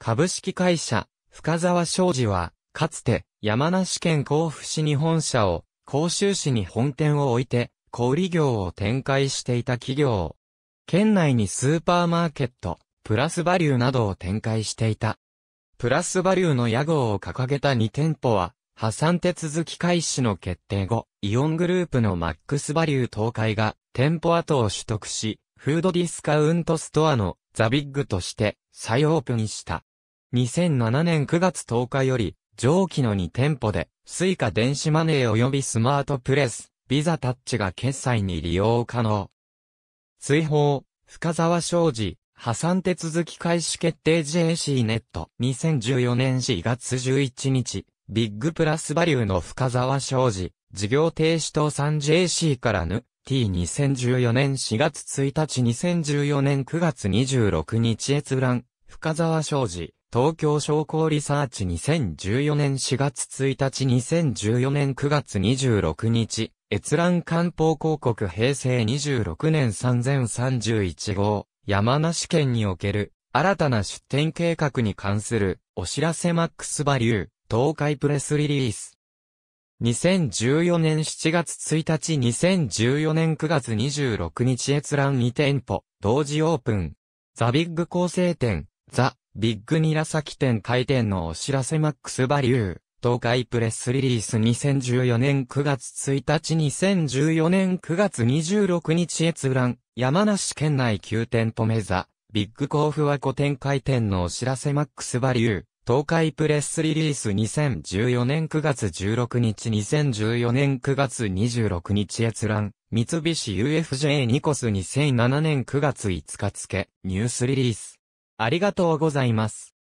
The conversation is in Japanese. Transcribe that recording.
株式会社、深沢商事は、かつて、山梨県甲府市に本社を、甲州市に本店を置いて、小売業を展開していた企業。を、県内にスーパーマーケット、プラスバリューなどを展開していた。プラスバリューの屋号を掲げた2店舗は、破産手続き開始の決定後、イオングループのマックスバリュー東海が店舗跡を取得し、フードディスカウントストアのザビッグとして再オープンした。2007年9月10日より、上記の2店舗で、スイカ電子マネー及びスマートプレス、ビザタッチが決済に利用可能。追放、深沢商事、破産手続き開始決定 JC ネット。2014年4月11日、ビッグプラスバリューの深沢商事、事業停止倒産 JC からぬ、T2014 年4月1日2014年9月26日閲覧、深沢商事。東京商工リサーチ2014年4月1日2014年9月26日、閲覧官報広告平成26年3031号、山梨県における新たな出店計画に関するお知らせマックスバリュー、東海プレスリリース。2014年7月1日2014年9月26日閲覧2店舗、同時オープン。ザビッグ構成店、ザ・ビッグニラ先店開店のお知らせマックスバリュー。東海プレスリリース2014年9月1日2014年9月26日閲覧、山梨県内9店舗目座、ビッグ甲府は5店開店のお知らせマックスバリュー、東海プレスリリース2014年9月16日2014年9月26日閲覧、三菱 UFJ ニコス2007年9月5日付、ニュースリリース。ありがとうございます。